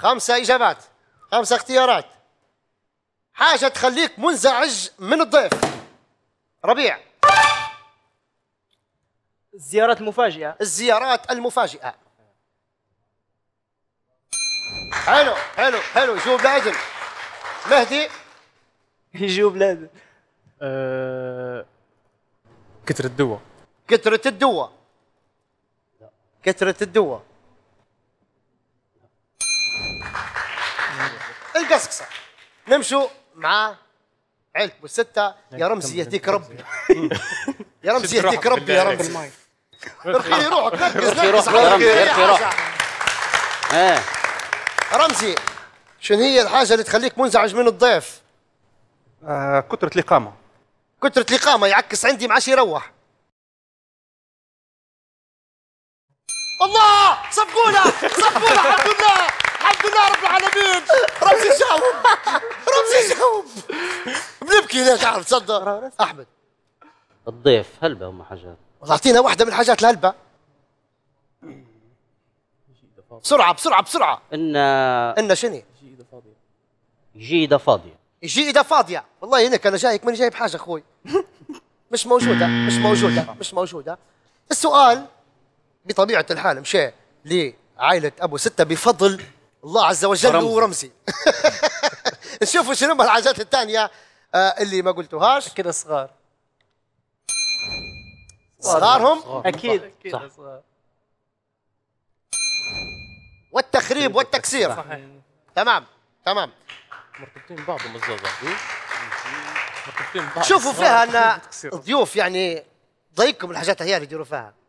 خمسة إجابات خمسة اختيارات حاجة تخليك منزعج من الضيف ربيع الزيارات المفاجئة الزيارات المفاجئة حلو حلو حلو جو لازم مهدي جو لازم أه، كثرة الدواء كثرة الدواء كثرة الدواء القصقصه نمشوا مع عيلة ابو الستة يا رمزي يهديك ربي يا رمزي يهديك ربي يا رمزي ارخي روحك ركز روحك ارخي روحك رمزي شنو هي الحاجة اللي تخليك منزعج من الضيف؟ آه كثرة الإقامة كثرة الإقامة يعكس عندي ما عادش يروح الله صفقونا صفقونا حق الله الحمد لله رب العالمين رمزي جاوب رمزي جاوب بنبكي ليش عارف تصدق احمد الضيف هلبة هم حاجات اعطينا واحدة من حاجات الهلبة بسرعة بسرعة بسرعة إن إن شنو؟ جيدة فاضية جيدة فاضية جيدة فاضية والله هناك أنا جايك ماني جايب حاجة أخوي مش موجودة مش موجودة مش موجودة السؤال بطبيعة الحال مشى لعائلة أبو ستة بفضل الله عز وجل رمزي. ورمزي نشوفوا شنو الحاجات الثانيه آه، اللي ما قلتوهاش كده صغار صغارهم اكيد اكيد صغار والتخريب والتكسير صحيح. تمام تمام مرتبطين بعضهم الزوز شوفوا فيها ان ضيوف يعني ضيقكم الحاجات هي اللي يديروا فيها